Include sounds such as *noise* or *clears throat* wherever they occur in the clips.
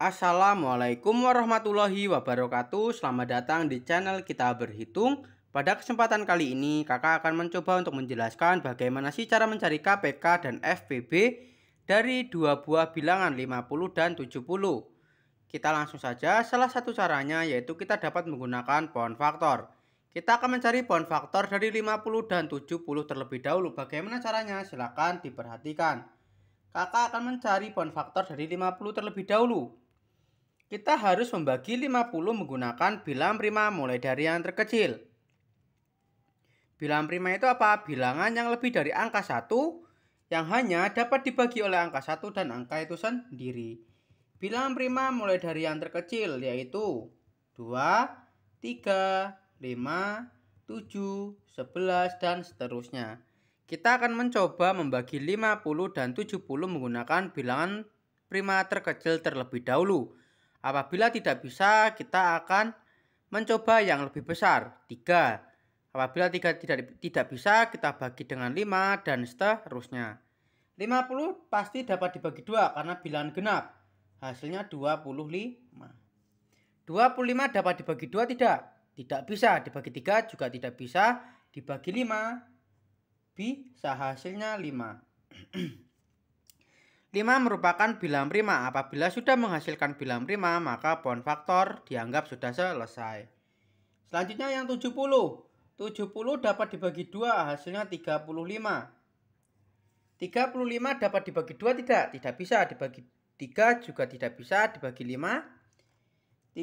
Assalamualaikum warahmatullahi wabarakatuh Selamat datang di channel kita berhitung Pada kesempatan kali ini kakak akan mencoba untuk menjelaskan bagaimana sih cara mencari KPK dan FPB Dari dua buah bilangan 50 dan 70 Kita langsung saja salah satu caranya yaitu kita dapat menggunakan pohon faktor Kita akan mencari pohon faktor dari 50 dan 70 terlebih dahulu Bagaimana caranya silahkan diperhatikan Kakak akan mencari pohon faktor dari 50 terlebih dahulu kita harus membagi 50 menggunakan bilangan prima mulai dari yang terkecil. Bilangan prima itu apa? Bilangan yang lebih dari angka 1 yang hanya dapat dibagi oleh angka 1 dan angka itu sendiri. Bilangan prima mulai dari yang terkecil yaitu 2, 3, 5, 7, 11, dan seterusnya. Kita akan mencoba membagi 50 dan 70 menggunakan bilangan prima terkecil terlebih dahulu. Apabila tidak bisa, kita akan mencoba yang lebih besar, 3. Apabila 3 tidak, tidak bisa, kita bagi dengan 5 dan seterusnya. 50 pasti dapat dibagi 2 karena bilangan genap. Hasilnya 25. 25 dapat dibagi 2 tidak? Tidak bisa. Dibagi 3 juga tidak bisa. Dibagi 5 bisa hasilnya 5. *clears throat* 5 merupakan bilang prima. Apabila sudah menghasilkan bilang prima, maka bond faktor dianggap sudah selesai. Selanjutnya yang 70. 70 dapat dibagi dua, hasilnya 35. 35 dapat dibagi dua tidak? Tidak bisa dibagi 3 juga tidak bisa dibagi 5. 35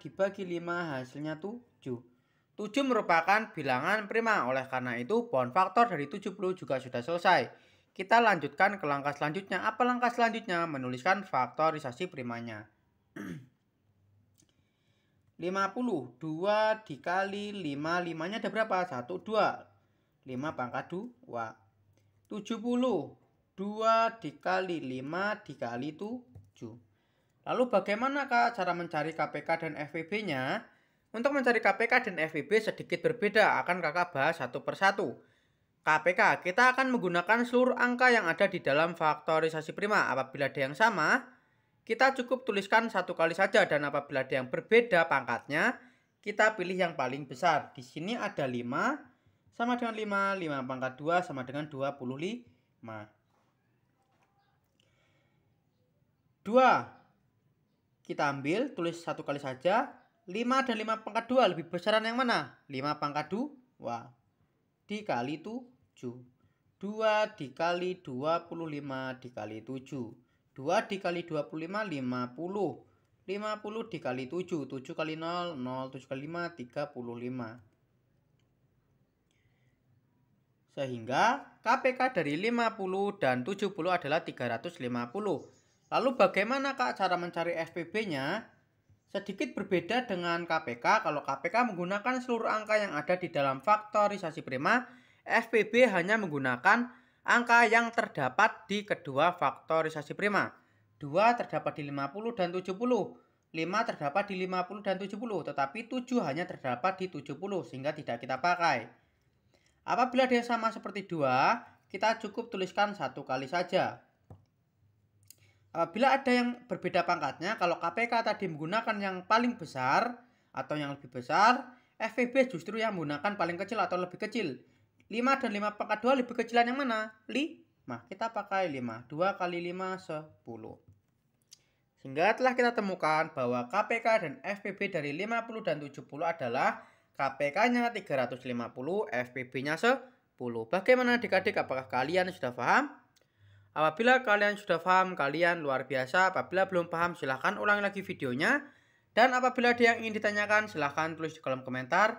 dibagi 5 hasilnya 7. 7 merupakan bilangan prima, oleh karena itu bond faktor dari 70 juga sudah selesai. Kita lanjutkan ke langkah selanjutnya. Apa langkah selanjutnya? Menuliskan faktorisasi primanya. 50. *clears throat* 2 dikali 5. 5-nya ada berapa? 1, 2. 5 pangkat 2. 70. 2 dikali 5 dikali 7. Lalu bagaimanakah cara mencari KPK dan FPB-nya? Untuk mencari KPK dan FPB sedikit berbeda, akan kakak bahas satu persatu. KPK, kita akan menggunakan seluruh angka yang ada di dalam faktorisasi prima. Apabila ada yang sama, kita cukup tuliskan satu kali saja dan apabila ada yang berbeda pangkatnya, kita pilih yang paling besar. Di sini ada 5 sama dengan 5, 5 pangkat 2 sama dengan 25. 2 kita ambil, tulis satu kali saja. 5 dan 5 pangkat 2 lebih besaran yang mana? 5 pangkat 2 dikali itu 2 dikali 25 dikali 7 2 dikali 25 50 50 dikali 7 7 kali 0 0 7 kali 5 35 sehingga KPK dari 50 dan 70 adalah 350 lalu bagaimana Kak cara mencari FPB nya sedikit berbeda dengan KPK kalau KPK menggunakan seluruh angka yang ada di dalam faktorisasi prima FPB hanya menggunakan angka yang terdapat di kedua faktorisasi prima. 2 terdapat di 50 dan 70. 5 terdapat di 50 dan 70, tetapi 7 hanya terdapat di 70 sehingga tidak kita pakai. Apabila dia sama seperti 2, kita cukup tuliskan satu kali saja. Eh, bila ada yang berbeda pangkatnya, kalau KPK tadi menggunakan yang paling besar atau yang lebih besar, FVB justru yang menggunakan paling kecil atau lebih kecil. 5 dan 5 pangkat 2 lebih kecilan yang mana? 5. Kita pakai 5. 2 kali 5, 10. Sehingga telah kita temukan bahwa KPK dan FPB dari 50 dan 70 adalah KPK-nya 350, FPB-nya 10. Bagaimana adik-adik? Apakah kalian sudah paham? Apabila kalian sudah paham, kalian luar biasa. Apabila belum paham, silahkan ulangi lagi videonya. Dan apabila ada yang ingin ditanyakan, silahkan tulis di kolom komentar.